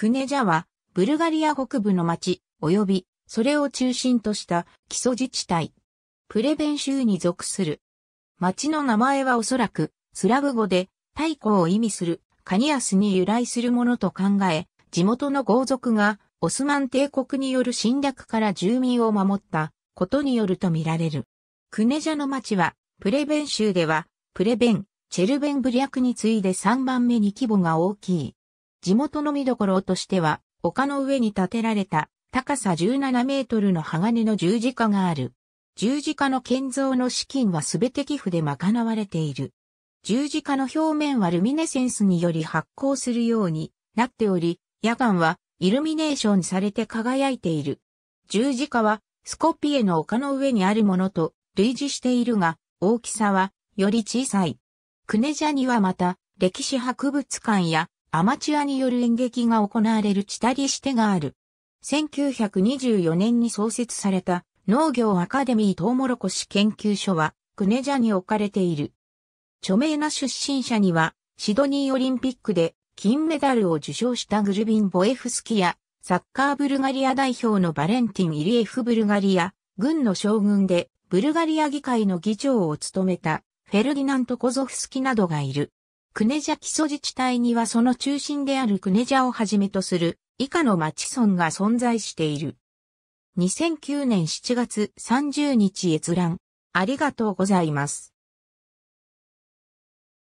クネジャは、ブルガリア北部の町、及び、それを中心とした基礎自治体。プレベン州に属する。町の名前はおそらく、スラブ語で、太古を意味する、カニアスに由来するものと考え、地元の豪族が、オスマン帝国による侵略から住民を守ったことによるとみられる。クネジャの町は、プレベン州では、プレベン、チェルベンブリャクに次いで3番目に規模が大きい。地元の見どころとしては、丘の上に建てられた高さ17メートルの鋼の十字架がある。十字架の建造の資金はすべて寄付で賄われている。十字架の表面はルミネセンスにより発光するようになっており、夜間はイルミネーションされて輝いている。十字架はスコピエの丘の上にあるものと類似しているが、大きさはより小さい。クネジャにはまた歴史博物館やアマチュアによる演劇が行われるチタリシテがある。1924年に創設された農業アカデミートウモロコシ研究所はクネジャに置かれている。著名な出身者にはシドニーオリンピックで金メダルを受賞したグルビン・ボエフスキやサッカーブルガリア代表のバレンティン・イリエフ・ブルガリア、軍の将軍でブルガリア議会の議長を務めたフェルディナント・コゾフスキなどがいる。クネジャ基礎自治体にはその中心であるクネジャをはじめとする以下の町村が存在している。2009年7月30日閲覧。ありがとうございます。